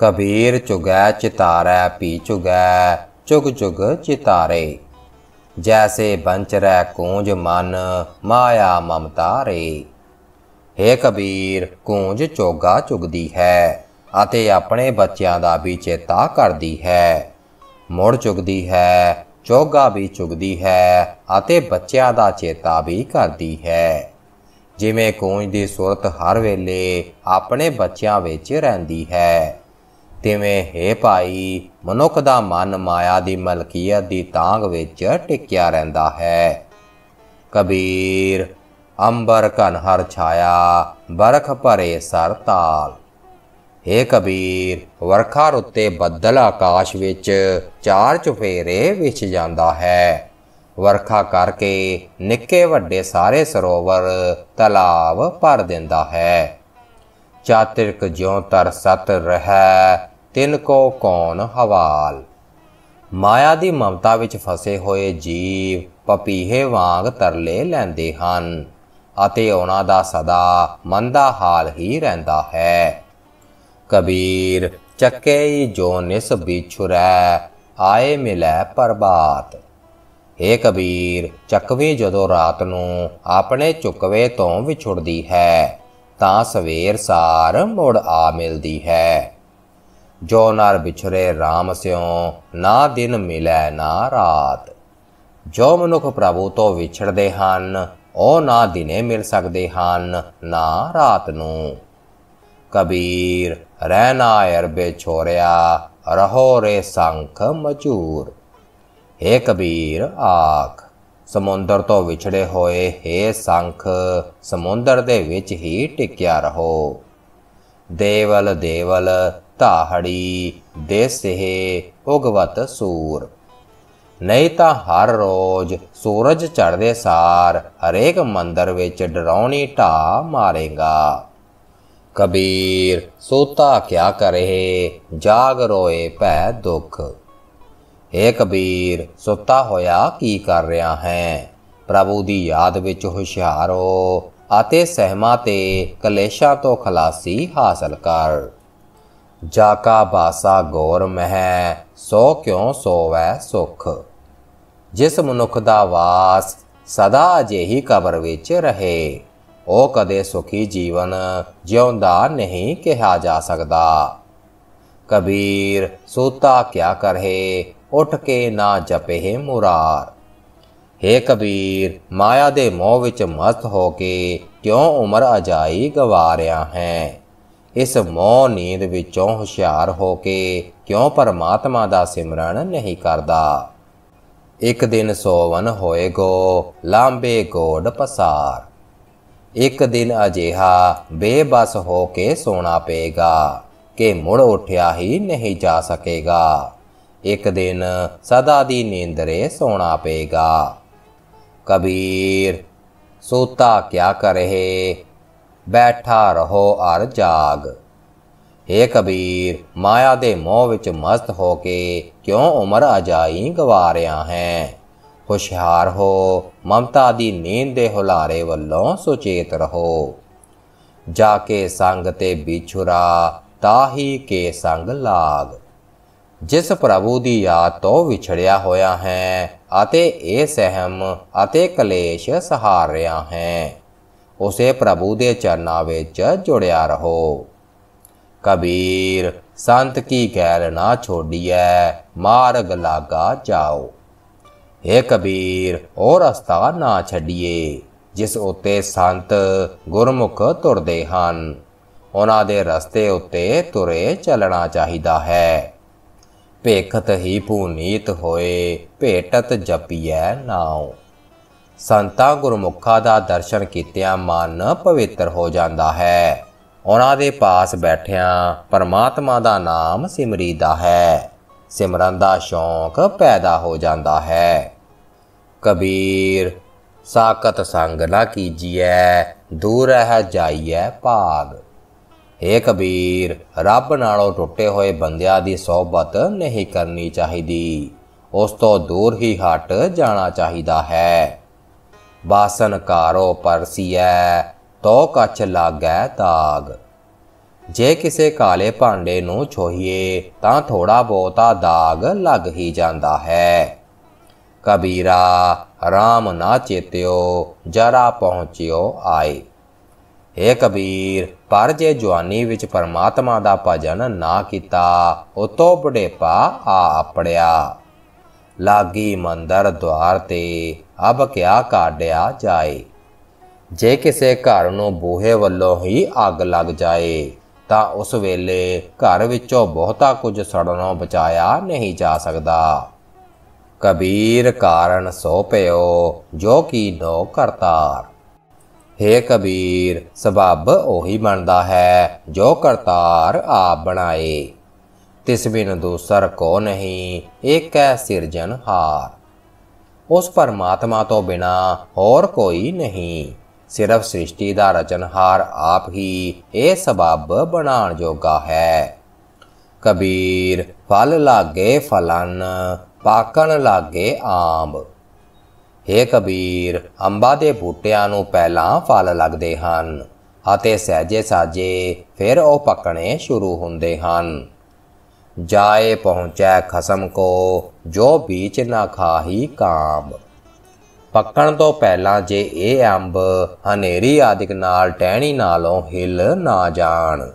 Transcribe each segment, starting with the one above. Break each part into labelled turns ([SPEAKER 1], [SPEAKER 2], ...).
[SPEAKER 1] ਕਬੀਰ ਚੁਗੈ ਚਿਤਾਰੈ ਪੀ ਚੁਗੈ ਚੁਗ ਚੁਗ ਚਿਤਾਰੇ ਜੈਸੇ ਬੰਚਰੈ ਕੂੰਜ ਮਨ ਮਾਇਆ ਮਮਤਾ ਰੇ ਏ ਕਬੀਰ ਕੂੰਜ ਚੋਗਾ ਚੁਗਦੀ ਹੈ ਅਤੇ ਆਪਣੇ ਬੱਚਿਆਂ ਦਾ ਵੀ ਚੇਤਾ ਕਰਦੀ ਹੈ ਮੋੜ ਚੁਗਦੀ ਹੈ ਚੋਗਾ ਵੀ ਚੁਗਦੀ ਹੈ ਅਤੇ ਬੱਚਿਆਂ ਦਾ ਚੇਤਾ ਵੀ ਕਰਦੀ ਹੈ ਜਿਵੇਂ ਕੂੰਜ ਦੀ ਸੁਰਤ ਹਰ ਵੇਲੇ ਆਪਣੇ ਬੱਚਿਆਂ ਵਿੱਚ ਰਹਿੰਦੀ ਹੈ ਤਿਵੇਂ ਹੈ ਭਾਈ ਮਨੁੱਖ ਦਾ ਮਨ ਮਾਇਆ ਦੀ ਮਲਕੀਅਤ ਦੀ ਤਾਂਗ ਵਿੱਚ ਟਿਕਿਆ ਰਹਿੰਦਾ ਹੈ ਕਬੀਰ ਅੰਬਰ ਕਨ ਹਰ ਛਾਇਆ ਬਰਖ ਭਰੇ ਸਰ ਤਾਲ हे ਕਬੀਰ ਵਰਖਾ ਰੁੱਤੇ ਬੱਦਲ ਆਕਾਸ਼ ਵਿੱਚ ਚਾਰ ਚੁਫੇਰੇ ਵਿਛ ਜਾਂਦਾ ਹੈ ਵਰਖਾ ਕਰਕੇ ਨਿੱਕੇ ਵੱਡੇ ਸਾਰੇ ਸਰੋਵਰ ਤਲਾਬ ਭਰ ਦਿੰਦਾ ਹੈ ਚਾਤ੍ਰਿਕ ਜਿਉਂ ਤਰ ਸਤ ਰਹਿ ਤਿਨ ਕੋ ਕੌਣ ਹਵਾਲ ਮਾਇਆ ਦੀ ਮਮਤਾ ਵਿੱਚ ਫਸੇ ਹੋਏ ਜੀਵ ਪਪੀਹੇ ਵਾਂਗ ਤਰਲੇ ਲੈਂਦੇ ਹਨ ਅਤੇ ਉਹਨਾਂ ਦਾ ਸਦਾ ਮੰਦਾ ਹਾਲ ਹੀ ਰਹਿੰਦਾ ਹੈ ਕਬੀਰ ਚੱਕੇ ਜੋ ਨਿਸ ਵਿਛੁਰੈ ਆਏ ਮਿਲੈ ਪਰਬਾਤ ਏ ਕਬੀਰ ਚੱਕਵੇ ਜਦੋਂ ਰਾਤ ਨੂੰ ਆਪਣੇ ਚੁੱਕਵੇ ਤੋਂ ਵਿਛੜਦੀ ਹੈ ਤਾਂ ਸਵੇਰ ਸਾਰ ਮੁੜ ਆ ਮਿਲਦੀ ਹੈ ਜੋ ਨਰ ਵਿਛਰੇ RAM ਸਿਉ ਨਾ ਦਿਨ ਮਿਲੈ ਨਾ ਰਾਤ ਜੋ ਮਨੁੱਖ ਪ੍ਰਭੂ ਤੋਂ ਵਿਛੜਦੇ ਹਨ ਉਹ ਨਾ ਦਿਨੇ ਮਿਲ ਸਕਦੇ ਹਨ ਨਾ ਰਾਤ ਨੂੰ ਕਬੀਰ ਰਹਿਣਾ ਅਰਬੇ ਛੋਰਿਆ ਰਹੋ ਰੇ ਸੰਖ ਮਚੂਰ हे ਕਬੀਰ ਆਖ ਸਮੁੰਦਰ ਤੋਂ ਵਿਛੜੇ ਹੋਏ ਏ ਸੰਖ ਸਮੁੰਦਰ ਦੇ ਵਿੱਚ ਹੀ ਟਿਕਿਆ ਰਹੋ ਦੇਵਲ ਦੇਵਲ ਧਾਹੜੀ ਦੇਸਹਿ ਉਗਵਤ ਸੂਰ ਨਹੀਂ ਤਾਂ ਹਰ ਰੋਜ਼ ਸੂਰਜ ਚੜ੍ਹਦੇ ਸਾਰ ਹਰੇਕ ਮੰਦਰ ਵਿੱਚ ਡਰਾਉਣੀ ਢਾ ਮਾਰੇਗਾ ਕਬੀਰ ਸੋਤਾ ਕਿਆ ਕਰੇ ਜਾਗ ਰੋਏ ਭੈ ਦੁਖ ਏ ਕਬੀਰ ਸੁੱਤਾ ਹੋਇਆ ਕੀ ਕਰ ਰਿਹਾ ਹੈ ਪ੍ਰਭੂ ਦੀ ਯਾਦ ਵਿੱਚ ਹੁਸ਼ਿਆਰ ਹੋ ਅਤੇ ਸਹਿਮਾ ਤੇ ਤੋਂ ਖਲਾਸੀ ਹਾਸਲ ਕਰ ਜਾ ਕਾ ਬਾਸਾ ਗੌਰ ਮਹਿ ਸੋ ਕਿਉ ਸੋਵੈ ਸੁਖ ਜਿਸ ਮਨੁੱਖ ਦਾ ਵਾਸ ਸਦਾ ਅਜਿਹੀ ਕਬਰ ਵਿੱਚ ਰਹੇ ਉਹ ਕਦੇ ਸੁਖੀ ਜੀਵਨ ਜਿਉਂਦਾ ਨਹੀਂ ਕਿਹਾ ਜਾ ਸਕਦਾ ਕਬੀਰ ਸੋਤਾ ਕਿਆ ਕਰੇ ਉੱਠ ਕੇ ਨਾ ਜਪੇ ਮੁਰਾਰ ਏ ਕਬੀਰ ਮਾਇਆ ਦੇ ਮੋਹ ਵਿੱਚ ਮਸਤ ਹੋ ਕੇ ਕਿਉਂ ਉਮਰ ਅਜਾਈ ਗਵਾ ਰਿਆ ਹੈ ਇਸ ਮੋਹ ਨੀਂਦ ਵਿੱਚੋਂ ਹੁਸ਼ਿਆਰ ਹੋ ਕੇ ਕਿਉਂ ਪਰਮਾਤਮਾ ਦਾ ਸਿਮਰਨ ਨਹੀਂ ਕਰਦਾ ਇੱਕ ਦਿਨ ਸੋਵਨ ਹੋਏਗੋ ਲਾਂਬੇ ਕੋਡ ਪਸਾਰ ਇੱਕ ਦਿਨ ਅਜਿਹਾ ਬੇਬਸ ਹੋ ਕੇ ਸੋਣਾ ਪਏਗਾ ਕਿ ਮੁੜ ਉਠਿਆ ਹੀ ਨਹੀਂ ਜਾ ਸਕੇਗਾ ਇੱਕ ਦਿਨ ਸਦਾ ਦੀ ਨੀਂਦਰੇ ਸੋਣਾ ਪਏਗਾ ਕਬੀਰ ਸੋਤਾ ਕਿਆ ਕਰੇ ਬੈਠਾ ਰਹੋ ਅਰ ਜਾਗ हे ਕਬੀਰ ਮਾਇਆ ਦੇ ਮੋਹ ਵਿੱਚ ਮਸਤ ਹੋ ਕੇ ਕਿਉਂ ਉਮਰ ਅਜਾਈ ਗਵਾਰਿਆ ਹੈ ਹੁਸ਼ਿਆਰ ਹੋ ਮਮਤਾ ਦੀ ਨੀਂਦ ਦੇ ਹੁਲਾਰੇ ਵੱਲੋਂ ਸੁਚੇਤ ਰਹੋ ਜਾ ਕੇ ਸੰਗ ਤੇ ਵਿਛੁਰਾ ਤਾਹੀ ਕੇ ਸੰਗ ਲਾਗ ਜਿਸ ਪ੍ਰਭੂ ਦੀ ਯਾਦ ਤੋਂ ਵਿਛੜਿਆ ਹੋਇਆ ਹੈ ਅਤੇ ਇਹ ਸਹਿਮ ਅਤੇ ਕਲੇਸ਼ ਸਹਾਰ ਰਿਹਾ ਹੈ ਉਸੇ ਪ੍ਰਭੂ ਦੇ ਚਰਨਾਂ ਵਿੱਚ ਜੁੜਿਆ ਰਹੋ ਕਬੀਰ ਸੰਤ ਕੀ ਗੈਰ ਨਾ ਛੋਡੀਐ ਮਾਰਗ ਲਾਗਾ ਜਾਓ हे ਕਬੀਰ ਔਰ ਰਸਤਾ ਨਾ ਛੱਡੀਏ ਜਿਸ ਉਤੇ ਸੰਤ ਗੁਰਮੁਖ ਤੁਰਦੇ ਹਨ ਉਹਨਾਂ ਦੇ ਰਸਤੇ ਉਤੇ ਤੁਰੇ ਚੱਲਣਾ ਚਾਹੀਦਾ ਹੈ ਭੇਖਤ ਹੀ ਪੂਨੀਤ ਹੋਏ ਭੇਟਤ ਜਪੀਐ ਨਾਉ ਸੰਤਾਂ ਗੁਰਮੁਖਾਂ ਦਾ ਦਰਸ਼ਨ ਕੀਤਿਆਂ ਮਨ ਪਵਿੱਤਰ ਹੋ ਜਾਂਦਾ ਹੈ ਉਹਨਾਂ ਦੇ ਪਾਸ ਬੈਠਿਆਂ ਪਰਮਾਤਮਾ ਦਾ ਨਾਮ ਸਿਮਰੀਦਾ ਹੈ ਸਿਮਰਨ ਦਾ ਸ਼ੌਂਕ ਪੈਦਾ ਹੋ ਜਾਂਦਾ ਹੈ ਕਬੀਰ ਸਾਕਤ ਸੰਗ ਨਾ ਕੀਜੀਐ ਦੂਰ ਰਹਿ ਜਾਈਐ ਭਾਗ ਏ ਕਬੀਰ ਰੱਬ ਨਾਲੋਂ ਟੁੱਟੇ ਹੋਏ ਬੰਦਿਆਂ ਦੀ ਸਹਬਤ ਨਹੀਂ ਕਰਨੀ ਚਾਹੀਦੀ ਉਸ ਤੋਂ ਦੂਰ ਹੀ ਹਟ ਜਾਣਾ ਚਾਹੀਦਾ ਹੈ ਬਾਸਨ ਕਾਰੋ ਪਰਸੀਐ ਤੋ ਕਛ ਲਾਗੈ ਤਾਗ ਜੇ ਕਿਸੇ ਕਾਲੇ ਭਾਂਡੇ ਨੂੰ ਛੋਹੀਏ ਤਾਂ ਥੋੜਾ ਬਹੁਤਾ ਦਾਗ ਲੱਗ ਹੀ ਜਾਂਦਾ ਹੈ ਕਬੀਰਾ RAM ਨਾ ਚੇਤਿਓ ਜਰਾ ਪਹੁੰਚਿਓ ਆਏ ਏ ਕਬੀਰ ਪਰ ਜੇ ਜਵਾਨੀ ਵਿੱਚ ਪਰਮਾਤਮਾ ਦਾ ਭਜਨ ਨਾ ਕੀਤਾ ਉਤੋਂ ਬੁਢੇਪਾ ਆ ਆਪੜਿਆ ਲਾਗੀ ਮੰਦਰ ਦਵਾਰ ਤੇ ਅਬ ਕਿਆ ਕਾਢਿਆ ਜਾਏ ਜੇ ਕਿਸੇ ਘਰ ਨੂੰ ਬੂਹੇ ਵੱਲੋਂ ਹੀ ਅੱਗ ਲੱਗ ਜਾਏ ਤਾਂ ਉਸ ਵੇਲੇ ਘਰ ਵਿੱਚੋਂ ਬਹੁਤਾ ਕੁਝ ਸੜਨੋਂ ਬਚਾਇਆ ਨਹੀਂ ਜਾ ਸਕਦਾ ਕਬੀਰ ਕਾਰਨ ਸੋ ਪਿਓ ਜੋ ਕੀ ਨੋ ਕਰਤਾਰ हे ਕਬੀਰ ਸਬਬ ਉਹੀ ਬਣਦਾ ਹੈ ਜੋ ਕਰਤਾਰ ਆਪ ਬਣਾਏ तिस बिन दूसर को नहीं एक है सिरजनहार ਉਸ ਪਰਮਾਤਮਾ ਤੋਂ ਬਿਨਾ ਹੋਰ ਕੋਈ ਨਹੀਂ ਸਿਰਫ ਸ੍ਰਿਸ਼ਟੀ ਦਾ ਰਚਨਹਾਰ ਆਪ ਹੀ ਇਹ ਸਬਬ ਬਣਾਉਣ ਜੋਗਾ ਹੈ ਕਬੀਰ ਫਲ ਲਾਗੇ ਫਲਨ ਪਾਕਣ ਲਾਗੇ ਆਂਬ हे ਕਬੀਰ ਅੰਬਾ ਦੇ ਬੂਟਿਆਂ ਨੂੰ ਪਹਿਲਾਂ ਫਲ ਲੱਗਦੇ ਹਨ ਅਤੇ ਸਹਜੇ ਸਾਜੇ ਫਿਰ ਉਹ ਪੱਕਣੇ ਸ਼ੁਰੂ ਹੁੰਦੇ ਹਨ ਜਾਏ ਪਹੁੰਚੈ ਖਸਮ ਕੋ ਜੋ ਬੀਚ ਨਾ ਖਾਹੀ ਕਾਮ ਪੱਕਣ ਤੋਂ ਪਹਿਲਾਂ ਜੇ ਇਹ ਅੰਬ ਹਨੇਰੀ ਆਦਿਕ ਨਾਲ ਟਹਿਣੀ ਨਾਲੋਂ ਹਿਲ ਨਾ ਜਾਣ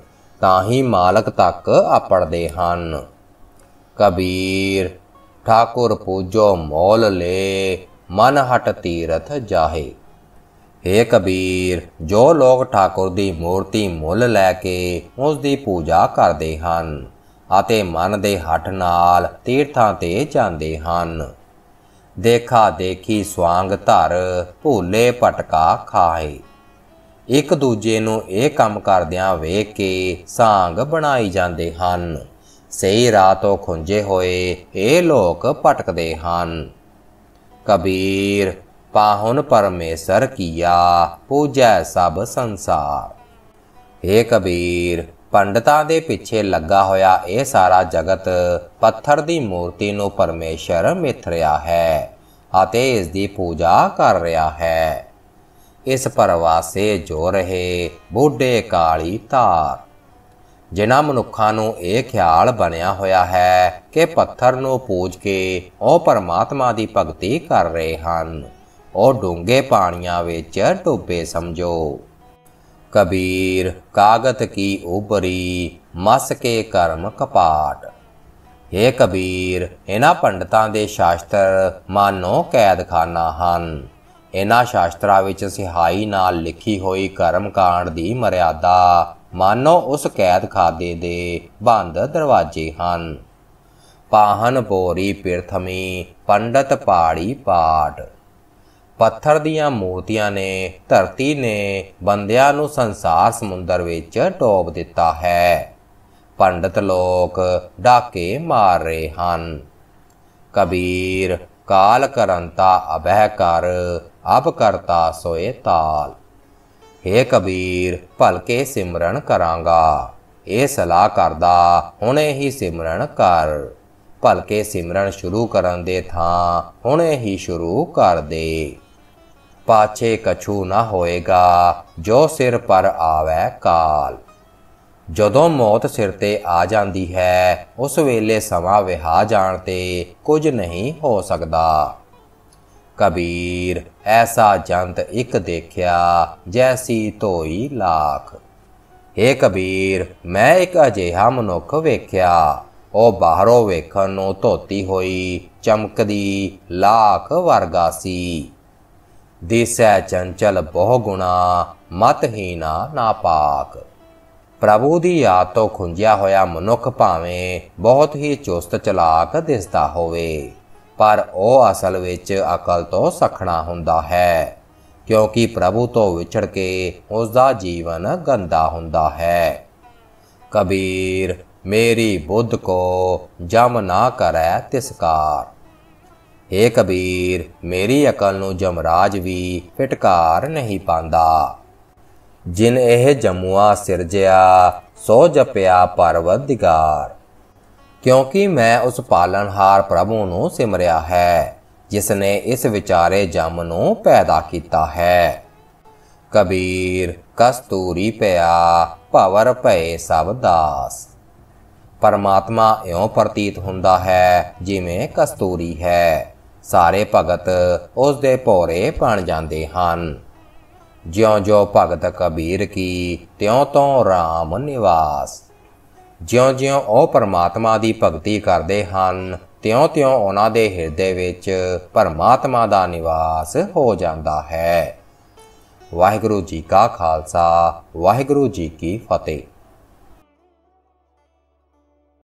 [SPEAKER 1] ਤਾਂ ਹੀ ਮਾਲਕ ਤੱਕ ਆਪੜਦੇ ਹਨ ਕਬੀਰ ਠਾਕੁਰ ਪੂਜੋ ਮੋਲ ਲੈ ਮਨ ਹਟ ਤੀਰਥ ਜਾਹੇ हे ਕਬੀਰ ਜੋ ਲੋਕ ਠਾਕੁਰ ਦੀ ਮੂਰਤੀ ਮੁੱਲ ਲੈ ਕੇ ਉਸ ਦੀ ਪੂਜਾ ਕਰਦੇ ਹਨ ਅਤੇ ਮਨ ਦੇ ਹੱਟ ਨਾਲ ਤੀਰਥਾਂ ਤੇ ਜਾਂਦੇ ਹਨ ਦੇਖਾ ਦੇਖੀ ਸਵਾਂਗ ਧਰ ਭੋਲੇ ਪਟਕਾ ਖਾਏ ਇੱਕ ਦੂਜੇ ਨੂੰ ਇਹ ਕੰਮ ਕਰਦਿਆਂ ਵੇਖ ਕੇ ਸਾਂਗ ਬਣਾਈ ਜਾਂਦੇ ਹਨ ਸਹੀ ਰਾਤੋਂ ਖੁੰਝੇ ਹੋਏ ਇਹ ਲੋਕ ਭਟਕਦੇ ਹਨ ਕਬੀਰ ਪਾਹੁਨ ਪਰਮੇਸ਼ਰ ਕੀਆ ਪੂਜੈ ਸਭ ਸੰਸਾਰ ਏ ਕਬੀਰ ਪੰਡਤਾਂ ਦੇ ਪਿੱਛੇ ਲੱਗਾ ਹੋਇਆ ਇਹ ਸਾਰਾ ਜਗਤ ਪੱਥਰ ਦੀ ਮੂਰਤੀ ਨੂੰ ਪਰਮੇਸ਼ਰ ਮਿਥ ਹੈ ਅਤੇ ਇਸ ਦੀ ਪੂਜਾ ਕਰ ਰਿਹਾ ਹੈ ਇਸ ਪਰਵਾਸੇ ਜੋ ਰਹੇ ਬੁੱਢੇ ਕਾਲੀ ਤਾਰ ਜਿਨ੍ਹਾਂ ਮਨੁੱਖਾਂ ਨੂੰ ਇਹ ਖਿਆਲ ਬਣਿਆ ਹੋਇਆ ਹੈ ਕਿ ਪੱਥਰ ਨੂੰ ਪੂਜ ਕੇ ਉਹ ਪਰਮਾਤਮਾ ਦੀ ਭਗਤੀ ਕਰ ਰਹੇ ਹਨ ਉਹ ਡੂੰਘੇ ਪਾਣੀਆਂ ਵਿੱਚ ਡੋਬੇ ਸਮਝੋ ਕਬੀਰ ਕਾਗਤ ਕੀ ਉਪਰੀ ਮਸ ਕੇ ਕਰਮ ਕਪਾਟ ਏ ਕਬੀਰ ਇਹਨਾਂ ਪੰਡਤਾਂ ਦੇ ਸ਼ਾਸਤਰ ਮਾਨੋ ਕੈਦਖਾਨਾ ਹਨ ਇਹਨਾਂ ਸ਼ਾਸਤਰਾਂ ਵਿੱਚ ਸਿਹਾਈ ਨਾਲ ਲਿਖੀ ਹੋਈ ਕਰਮ ਕਾਂਡ ਦੀ ਮਰਿਆਦਾ ਮਾਨੋ ਉਸ ਕੈਦ ਦੇ ਬੰਦ ਦਰਵਾਜ਼ੇ ਹਨ ਪਾਹਨ ਪੋਰੀ ਪਿਰਥਮੀ ਪੰਡਤ ਪਾੜੀ ਪਾਠ ਪੱਥਰ ਦੀਆਂ ਮੂਰਤੀਆਂ ਨੇ ਧਰਤੀ ਨੇ ਬੰਦਿਆਂ ਨੂੰ ਸੰਸਾਰ ਸਮੁੰਦਰ ਵਿੱਚ ਟੋਬ ਦਿੱਤਾ ਹੈ ਪੰਡਤ ਲੋਕ ਡਾਕੇ ਮਾਰ ਰਹੇ ਹਨ ਕਬੀਰ ਕਾਲ ਕਰੰਤਾ ਅਬਹਿ ਕਰ ਆਪ ਕਰਤਾ ਸੋਏ ਤਾਲ हे ਕਬੀਰ ਭਲਕੇ ਸਿਮਰਨ ਕਰਾਂਗਾ ਇਹ ਸਲਾਹ ਕਰਦਾ ਹੁਣੇ ਹੀ ਸਿਮਰਨ ਕਰ ਭਲਕੇ ਸਿਮਰਨ ਸ਼ੁਰੂ ਕਰਨ ਦੇ ਥਾਂ ਹੁਣੇ ਹੀ ਸ਼ੁਰੂ ਕਰ ਦੇ ਪਾਛੇ ਕਛੂ ਨਾ ਹੋਏਗਾ ਜੋ ਸਿਰ ਪਰ ਆਵੇ ਕਾਲ ਜਦੋਂ ਮੌਤ ਸਿਰ ਤੇ ਆ ਜਾਂਦੀ ਹੈ ਉਸ ਵੇਲੇ ਸਮਾ ਵਿਹਾ ਜਾਣ ਤੇ ਕੁਝ ਨਹੀਂ ਹੋ ਸਕਦਾ ਕਬੀਰ ਐਸਾ ਜੰਤ ਇੱਕ ਦੇਖਿਆ ਜੈਸੀ ਧੋਈ ਲਾਖ ਏ ਕਬੀਰ ਮੈਂ ਇੱਕ ਅਜਿਹਾ ਮਨੁੱਖ ਵੇਖਿਆ ਉਹ ਬਾਹਰੋਂ ਵੇਖਣ ਨੂੰ ਧੋਤੀ ਹੋਈ ਚਮਕਦੀ ਲਾਖ ਵਰਗਾ ਸੀ ਦੇਸੈ ਚੰਚਲ ਬਹੁ ਗੁਣਾ ਮਤਹੀਨਾ ਨਾਪਾਕ ਪ੍ਰਭੂ ਦੀ ਯਾਦ ਖੁੰਝਿਆ ਹੋਇਆ ਮਨੁੱਖ ਭਾਵੇਂ ਬਹੁਤ ਹੀ ਚੁਸਤ ਚਲਾਕ ਦਿਸਦਾ ਹੋਵੇ ਪਰ ਉਹ ਅਸਲ ਵਿੱਚ ਅਕਲ ਤੋਂ ਸਖਣਾ ਹੁੰਦਾ ਹੈ ਕਿਉਂਕਿ ਪ੍ਰਭੂ ਤੋਂ ਵਿਛੜ ਕੇ ਉਸ ਦਾ ਜੀਵਨ ਗੰਦਾ ਹੁੰਦਾ ਹੈ ਕਬੀਰ ਮੇਰੀ ਬੁੱਧ ਕੋ ਜਮ ਨਾ ਕਰੈ ਤਿਸਕਾਰ हे ਕਬੀਰ ਮੇਰੀ ਅਕਲ ਨੂੰ ਜਮਰਾਜ ਵੀ ਫਟਕਾਰ ਨਹੀਂ ਪਾਂਦਾ ਜਿਨ ਇਹ ਜਮੂਆ ਸਿਰਜਿਆ ਸੋ ਜਪਿਆ ਪਰਵਦਿਗਾਰ ਕਿਉਂਕਿ ਮੈਂ ਉਸ ਪਾਲਨਹਾਰ ਪ੍ਰਭੂ ਨੂੰ ਸਿਮਰਿਆ ਹੈ ਜਿਸ ਨੇ ਇਸ ਵਿਚਾਰੇ ਜਮ ਨੂੰ ਪੈਦਾ ਕੀਤਾ ਹੈ ਕਬੀਰ ਕਸਤੂਰੀ ਪਿਆ ਭਵਰ ਭਏ ਸਭ ਦਾਸ ਪਰਮਾਤਮਾ ਇਉਂ ਪ੍ਰਤੀਤ ਹੁੰਦਾ ਹੈ ਜਿਵੇਂ ਕਸਤੂਰੀ ਹੈ ਸਾਰੇ ਭਗਤ ਉਸ ਦੇ ਪੋਰੇ ਬਣ ਜਾਂਦੇ ਹਨ ਜਿਉਂ-ਜਿਉਂ ਭਗਤ ਕਬੀਰ ਕੀ ਤਿਉਂ-ਤਿਉਂ ਰਾਮ ਨਿਵਾਸ ਜਿਉਂ-ਜਿਉਂ ਉਹ ਪਰਮਾਤਮਾ ਦੀ ਭਗਤੀ ਕਰਦੇ ਹਨ ਤਿਉਂ-ਤਿਉਂ ਉਹਨਾਂ ਦੇ ਹਿਰਦੇ ਵਿੱਚ ਪਰਮਾਤਮਾ ਦਾ ਨਿਵਾਸ ਹੋ ਜਾਂਦਾ ਹੈ ਵਾਹਿਗੁਰੂ ਜੀ ਕਾ ਖਾਲਸਾ ਵਾਹਿਗੁਰੂ ਜੀ ਕੀ ਫਤਿਹ